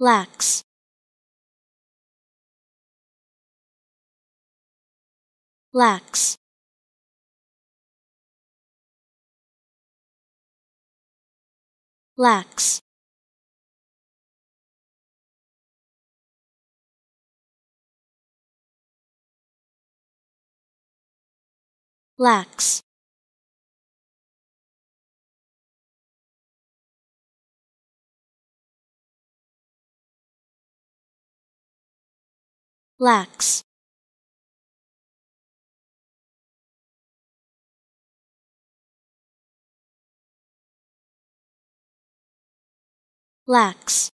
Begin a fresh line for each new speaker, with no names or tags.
lax lax lax lax lax lax